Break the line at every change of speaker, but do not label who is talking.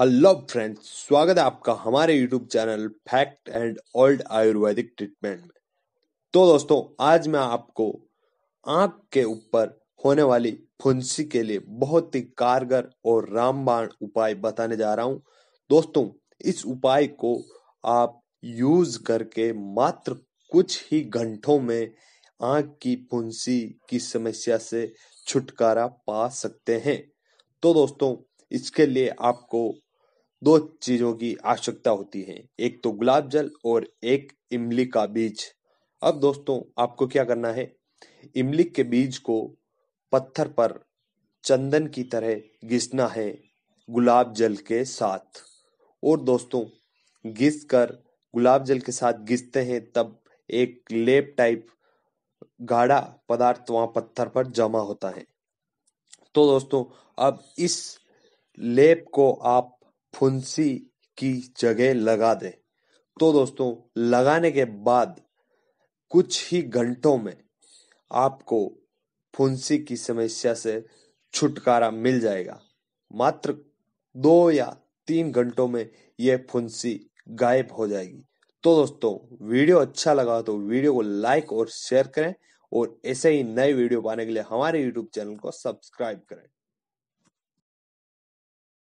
hello friends स्वागत है आपका हमारे YouTube channel fact and old ayurvedic treatment में तो दोस्तों आज मैं आपको आंख के ऊपर होने वाली फुंसी के लिए बहुत ही कारगर और रामबाण उपाय बताने जा रहा हूं दोस्तों इस उपाय को आप यूज करके मात्र कुछ ही घंटों में आंख की फुंसी की समस्या से छुटकारा पा सकते हैं तो दोस्तों इसके लिए आपको दो चीजों की आवश्यकता होती है एक तो गुलाब जल और एक इमली का बीज अब दोस्तों आपको क्या करना है इमली के बीज को पत्थर पर चंदन की तरह घिसना है गुलाब जल के साथ और दोस्तों घिस कर गुलाब जल के साथ घिसते हैं तब एक लेप टाइप गाढ़ा पदार्थ वहां पत्थर पर जमा होता है तो दोस्तों अब इस लेप को आप फुंसी की जगह लगा दें तो दोस्तों लगाने के बाद कुछ ही घंटों में आपको फुंसी की समस्या से छुटकारा मिल जाएगा मात्र दो या तीन घंटों में यह फुंसी गायब हो जाएगी तो दोस्तों वीडियो अच्छा लगा तो वीडियो को लाइक और शेयर करें और ऐसे ही नए वीडियो पाने के लिए हमारे यूट्यूब चैनल को सब्सक्राइब करें